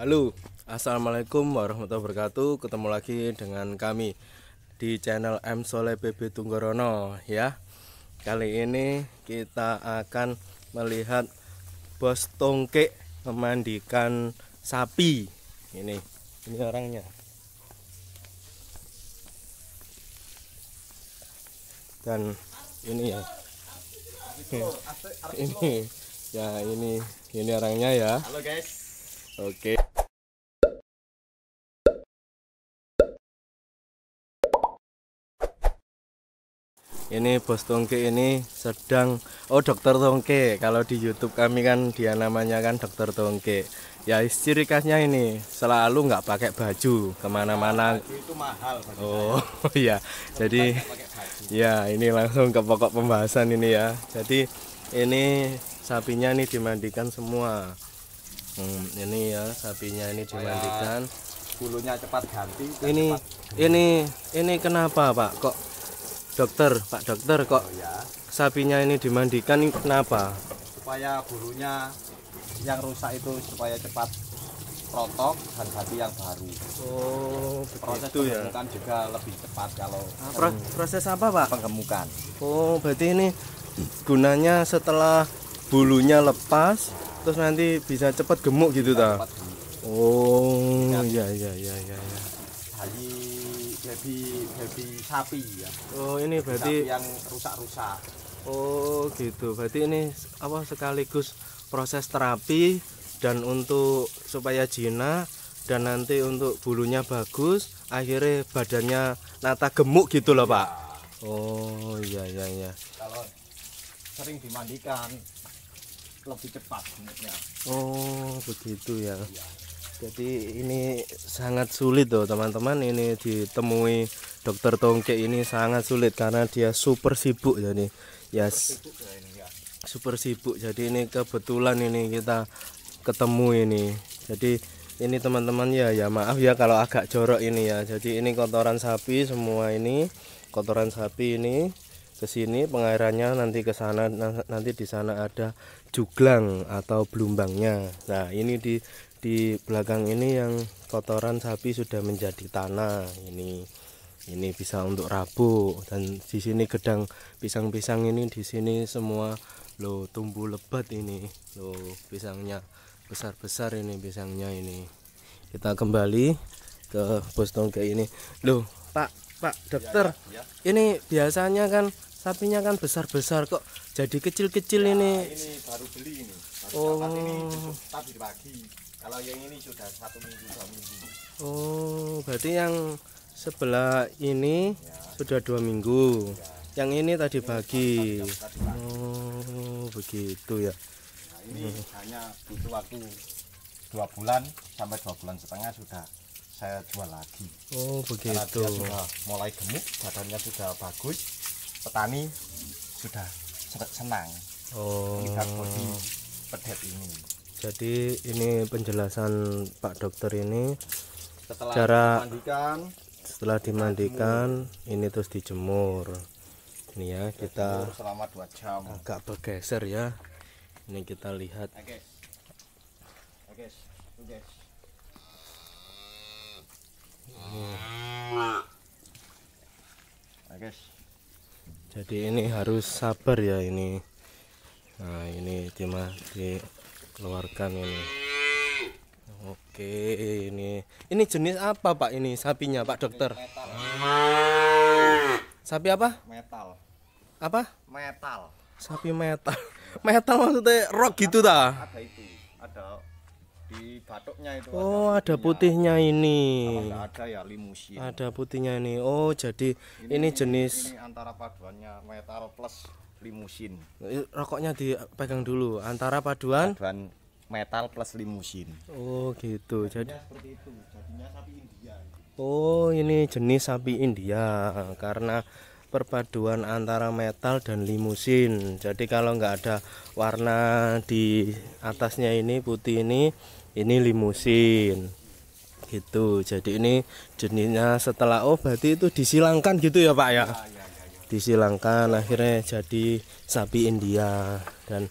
Halo, Assalamualaikum warahmatullahi wabarakatuh Ketemu lagi dengan kami di channel M Soleh BB Tunggorono ya Kali ini kita akan melihat bos tongke memandikan sapi Ini, ini orangnya Dan ini ya Ini, ya ini, ini orangnya ya Halo guys Oke okay. ini bos Tongke ini sedang oh dokter Tongke kalau di YouTube kami kan dia namanya kan dokter Tongke ya ciri khasnya ini selalu nggak pakai baju kemana-mana oh iya jadi ya ini langsung ke pokok pembahasan ini ya jadi ini sapinya ini dimandikan semua hmm, ini ya sapinya ini dimandikan bulunya cepat ganti ini cepat. ini ini kenapa pak kok Dokter, Pak Dokter oh, kok oh, ya. sapinya ini dimandikan kenapa? Supaya bulunya yang rusak itu supaya cepat protok dan hati yang baru. Oh, proses itu ya? ya. juga lebih cepat kalau ah, pro proses apa, Pak? Penggemukan. Oh, berarti ini gunanya setelah bulunya lepas terus nanti bisa cepat gemuk gitu ta? Oh, iya iya iya iya. Ya baby baby sapi ya oh ini berarti sapi yang rusak-rusak oh gitu berarti ini apa sekaligus proses terapi dan untuk supaya jina dan nanti untuk bulunya bagus akhirnya badannya nata gemuk gitu loh pak iya. oh iya iya iya kalau sering dimandikan lebih cepat gemuknya oh begitu ya, ya jadi ini sangat sulit loh teman-teman ini ditemui dokter tongke ini sangat sulit karena dia super sibuk jadi ya super sibuk jadi ini kebetulan ini kita ketemu ini jadi ini teman-teman ya ya maaf ya kalau agak jorok ini ya jadi ini kotoran sapi semua ini kotoran sapi ini ke sini pengairannya nanti ke sana nanti di sana ada juglang atau blumbangnya nah ini di di belakang ini yang kotoran sapi sudah menjadi tanah ini ini bisa untuk rabu dan di sini gedang pisang-pisang ini di sini semua lo tumbuh lebat ini lo pisangnya besar-besar ini pisangnya ini kita kembali ke bos tongga ini lo pak pak dokter ya, ya, ya. ini biasanya kan sapinya kan besar-besar kok jadi kecil-kecil ya, ini ini baru beli ini baru oh. ini tadi pagi kalau yang ini sudah satu minggu dua minggu oh berarti yang sebelah ini ya. sudah dua minggu ya. yang ini tadi pagi oh begitu ya nah, ini hmm. hanya butuh waktu dua bulan sampai dua bulan setengah sudah saya jual lagi oh begitu Karena dia sudah mulai gemuk badannya sudah bagus petani sudah senang oh. pedet ini jadi ini penjelasan Pak Dokter ini setelah cara dimandikan, setelah dimandikan jemur. ini terus dijemur ini ya terus kita selama 2 jam agak bergeser ya ini kita lihat okay. jadi ini harus sabar ya ini nah ini cuma di keluarkan ini oke ini ini jenis apa pak ini sapinya pak dokter sapi apa metal apa metal sapi metal metal maksudnya rock gitu ta ada itu ada di batuknya itu oh ada putihnya, ada putihnya ini ada ya limusin ada putihnya ini oh jadi ini, ini jenis ini antara paduannya metal plus limusin. Iya, rokoknya dipegang dulu antara paduan paduan metal plus limusin. Oh, gitu. Jadi seperti itu. Jadinya sapi India. Oh, ini jenis sapi India karena perpaduan antara metal dan limusin. Jadi kalau nggak ada warna di atasnya ini putih ini, ini limusin. Gitu. Jadi ini jenisnya setelah oh berarti itu disilangkan gitu ya, Pak ya. ya, ya disilangkan akhirnya jadi sapi India dan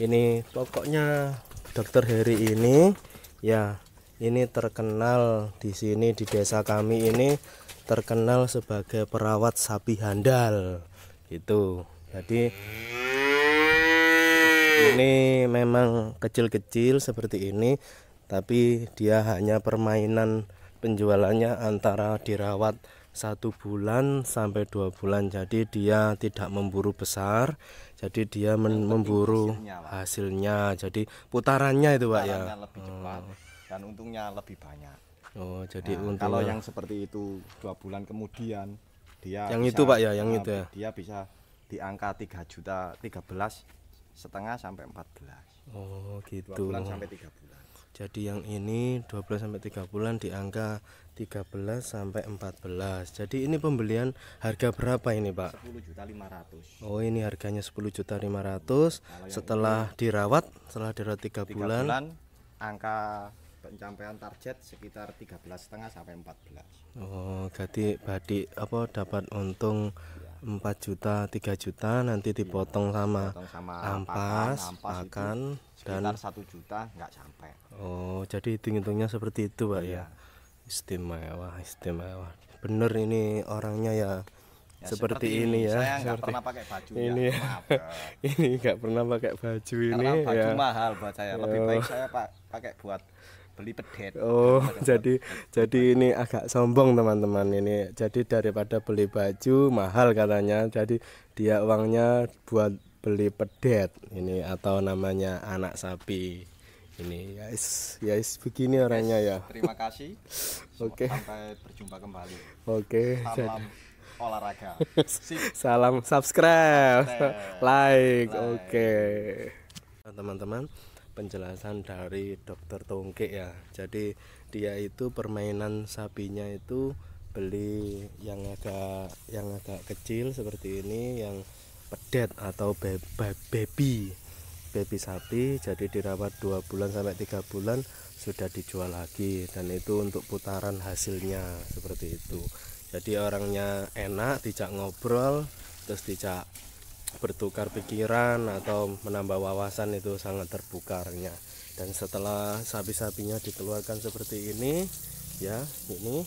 ini pokoknya dokter Heri ini ya ini terkenal di sini di desa kami ini terkenal sebagai perawat sapi handal gitu jadi ini memang kecil-kecil seperti ini tapi dia hanya permainan penjualannya antara dirawat satu bulan sampai dua bulan jadi dia tidak memburu besar jadi dia memburu hasilnya, hasilnya jadi putarannya itu pak ya lebih oh. cepat oh. dan untungnya lebih banyak oh jadi nah, untungnya... kalau yang seperti itu dua bulan kemudian dia yang bisa, itu pak ya yang uh, itu ya dia bisa di angka 3 juta belas setengah sampai empat belas oh gitu dua bulan sampai tiga bulan jadi yang ini 12 sampai 3 bulan di angka 13 sampai 14 jadi ini pembelian harga berapa ini Pak 10.500 Oh ini harganya 10.500 setelah ini, dirawat setelah dirawat 3, 3 bulan, bulan angka pencapaian target sekitar 13 setengah sampai 14 Oh jadi badik apa dapat untung 4 juta 3 juta nanti iya, dipotong iya, sama, sama ampas, ampas pakan dan satu juta nggak sampai oh jadi hitung-hitungnya seperti itu pak ya? iya. ya istimewa istimewa bener ini orangnya ya Ya, seperti, seperti ini, ini ya. Saya nggak pernah pakai baju ya, ini ya. ya. ini nggak pernah pakai baju Karena ini. Karena baju ya. mahal buat saya. Lebih baik saya pakai buat beli pedet. Oh, jadi jadi ini agak sombong teman-teman ini. Jadi daripada beli baju mahal katanya, jadi dia uangnya buat beli pedet ini atau namanya anak sapi ini guys ya guys ya begini orangnya ya terima kasih oke okay. sampai berjumpa kembali oke salam olahraga salam subscribe, like, oke teman-teman penjelasan dari dokter Tongke ya jadi dia itu permainan sapinya itu beli yang agak yang agak kecil seperti ini yang pedet atau baby baby sapi jadi dirawat dua bulan sampai tiga bulan sudah dijual lagi dan itu untuk putaran hasilnya seperti itu jadi orangnya enak tidak ngobrol terus tidak bertukar pikiran atau menambah wawasan itu sangat terbukarnya dan setelah sapi-sapinya dikeluarkan seperti ini ya ini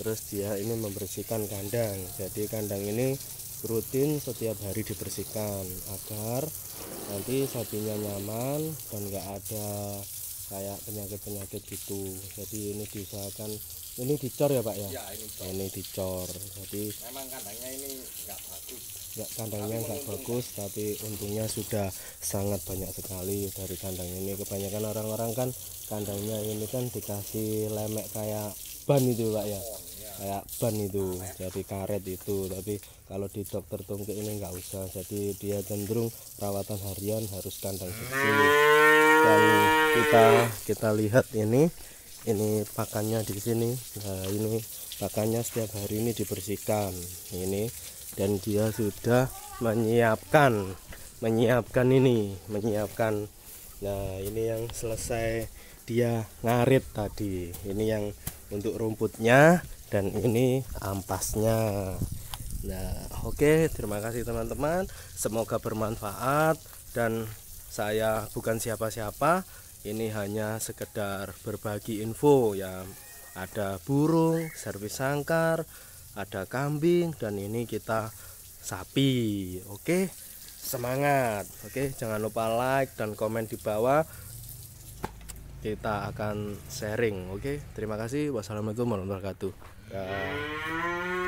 terus dia ini membersihkan kandang jadi kandang ini rutin setiap hari dibersihkan agar nanti sapinya nyaman dan enggak ada kayak penyakit-penyakit gitu jadi ini diusahakan ini dicor ya pak ya, ya ini, dicor. ini dicor jadi memang kandangnya ini enggak bagus nggak kandangnya enggak bagus enggak. tapi untungnya sudah sangat banyak sekali dari kandang ini kebanyakan orang-orang kan kandangnya ini kan dikasih lemek kayak ban itu pak ya, ya. kayak ban itu karet. jadi karet itu tapi kalau di dokter tungke ini enggak usah jadi dia cenderung perawatan harian harus kandang bersih dan kita kita lihat ini ini pakannya di sini nah ini pakannya setiap hari ini dibersihkan ini dan dia sudah menyiapkan menyiapkan ini menyiapkan nah ini yang selesai dia ngarit tadi ini yang untuk rumputnya dan ini ampasnya nah oke okay, terima kasih teman-teman semoga bermanfaat dan saya bukan siapa-siapa ini hanya sekedar berbagi info ya ada burung servis sangkar ada kambing dan ini kita sapi oke semangat oke jangan lupa like dan komen di bawah kita akan sharing oke terima kasih wassalamualaikum warahmatullahi wabarakatuh ya.